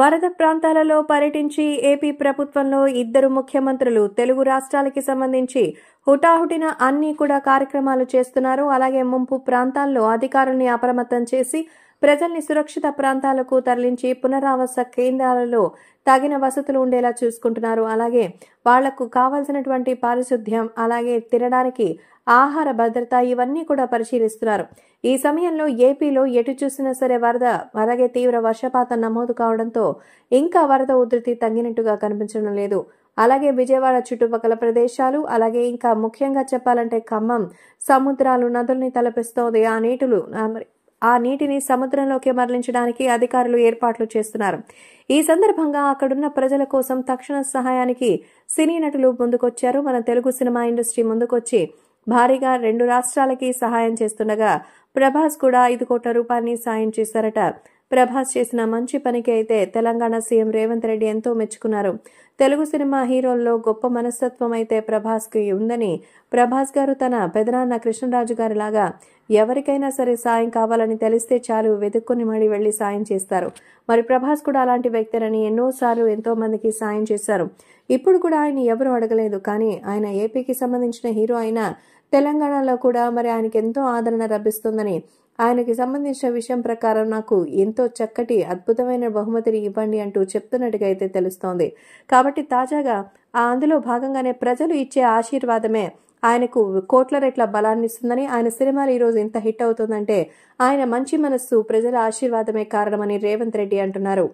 వరద ప్రాంతాలలో పర్యటించి ఏపీ ప్రభుత్వంలో ఇద్దరు ముఖ్యమంత్రులు తెలుగు రాష్ట్రాలకి సంబంధించి హుటాహుటిన అన్ని కూడా కార్యక్రమాలు చేస్తున్నారు అలాగే ముంపు ప్రాంతాల్లో అధికారుల్ని అప్రమత్తం చేసి ప్రజల్ని సురక్షిత ప్రాంతాలకు తరలించి పునరావాస కేంద్రాలలో తగిన వసతులు ఉండేలా చూసుకుంటున్నారు అలాగే వాళ్లకు కావాల్సినటువంటి పారిశుద్ధ్యం అలాగే తినడానికి ఆహార భద్రత ఇవన్నీ కూడా పరిశీలిస్తున్నారు ఈ సమయంలో ఏపీలో ఎటు చూసినా సరే వరద అలాగే తీవ్ర వర్షపాతం నమోదు కావడంతో ఇంకా వరద ఉధృతి తగ్గినట్టుగా కనిపించడం లేదు అలాగే విజయవాడ చుట్టుపక్కల ప్రదేశాలు అలాగే ఇంకా ముఖ్యంగా చెప్పాలంటే ఖమ్మం సముద్రాలు నదుల్ని తలపిస్తోంది ఆ నీటులు ఆ నీటిని సముద్రంలోకి మరలించడానికి అధికారులు ఏర్పాట్లు చేస్తున్నారు ఈ సందర్భంగా అక్కడున్న ప్రజల కోసం తక్షణ సహాయానికి సినీ నటులు ముందుకొచ్చారు మన తెలుగు సినిమా ఇండస్ట్రీ ముందుకొచ్చి భారీగా రెండు రాష్ట్రాలకి సహాయం చేస్తుండగా ప్రభాస్ కూడా ఐదు కోట్ల రూపాయలని సాయం చేశారట ప్రభాస్ చేసిన మంచి పనికి అయితే తెలంగాణ సీఎం రేవంత్ రెడ్డి ఎంతో మెచ్చుకున్నారు తెలుగు సినిమా హీరోల్లో గొప్ప మనస్తత్వం అయితే ప్రభాస్కి ఉందని ప్రభాస్ గారు తన పెదనాన్న కృష్ణరాజు గారి లాగా ఎవరికైనా సరే సాయం కావాలని తెలిస్తే చాలు వెతుక్కుని మళ్ళీ వెళ్ళి సాయం చేస్తారు మరి ప్రభాస్ కూడా అలాంటి వ్యక్తినని ఎన్నోసార్లు ఎంతో మందికి సాయం చేశారు ఇప్పుడు కూడా ఆయన ఎవరు అడగలేదు కానీ ఆయన ఏపీకి సంబంధించిన హీరో అయినా తెలంగాణలో కూడా మరి ఆయనకి ఎంతో ఆదరణ లభిస్తుందని ఆయనకి సంబంధించిన విషయం ప్రకారం నాకు ఎంతో చక్కటి అద్భుతమైన బహుమతిని ఇవ్వండి అంటూ చెప్తున్నట్టుగా అయితే తెలుస్తోంది కాబట్టి తాజాగా ఆ అందులో భాగంగానే ప్రజలు ఇచ్చే ఆశీర్వాదమే ఆయనకు కోట్ల రెట్ల బలాన్ని ఇస్తుందని ఆయన సినిమాలు ఈరోజు ఇంత హిట్ అవుతుందంటే ఆయన మంచి మనస్సు ప్రజల ఆశీర్వాదమే కారణమని రేవంత్ రెడ్డి అంటున్నారు